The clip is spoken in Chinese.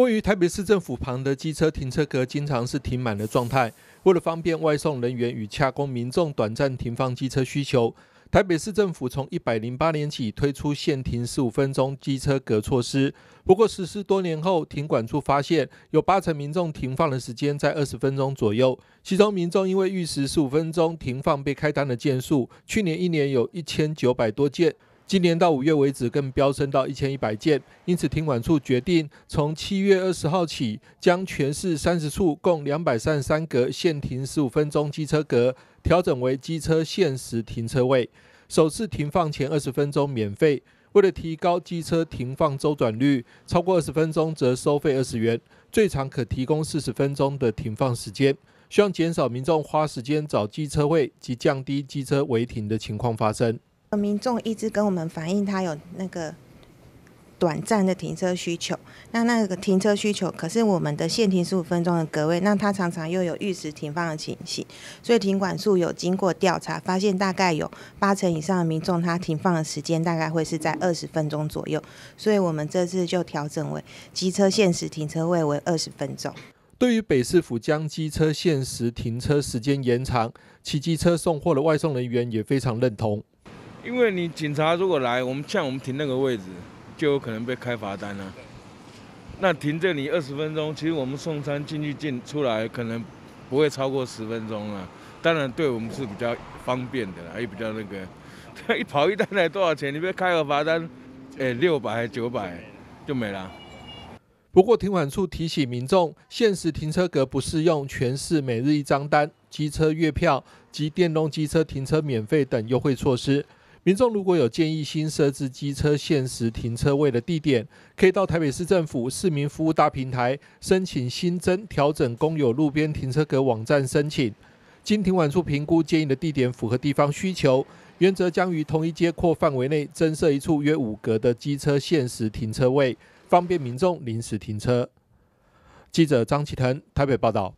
位于台北市政府旁的机车停车格，经常是停满的状态。为了方便外送人员与洽公民众短暂停放机车需求，台北市政府从一百零八年起推出限停十五分钟机车格措施。不过，实施多年后，停管处发现有八成民众停放的时间在二十分钟左右，其中民众因为逾时十五分钟停放被开单的件数，去年一年有一千九百多件。今年到五月为止，更飙升到一千一百件，因此停管处决定从七月二十号起，将全市三十处共两百三十三格限停十五分钟机车格，调整为机车限时停车位，首次停放前二十分钟免费。为了提高机车停放周转率，超过二十分钟则收费二十元，最长可提供四十分钟的停放时间，希望减少民众花时间找机车位及降低机车违停的情况发生。民众一直跟我们反映，他有那个短暂的停车需求。那那个停车需求，可是我们的限停十五分钟的格位，那他常常又有预时停放的情形。所以，停管处有经过调查，发现大概有八成以上的民众，他停放的时间大概会是在二十分钟左右。所以我们这次就调整为机车限时停车位为二十分钟。对于北市府将机车限时停车时间延长，骑机车送货的外送人员也非常认同。因为你警察如果来，我们像我们停那个位置，就有可能被开罚单了。那停这里二十分钟，其实我们送餐进去进出来可能不会超过十分钟了。当然，对我们是比较方便的，也比较那个。一跑一单来多少钱？你被开个罚单，哎，六百九百就没了。不过，停管处提醒民众，限时停车格不适用全市每日一张单、机车月票及电动机车停车免费等优惠措施。民众如果有建议新设置机车限时停车位的地点，可以到台北市政府市民服务大平台申请新增调整公有路边停车格网站申请。经停管处评估建议的地点符合地方需求，原则将于同一街廓范围内增设一处约五格的机车限时停车位，方便民众临时停车。记者张启腾台北报道。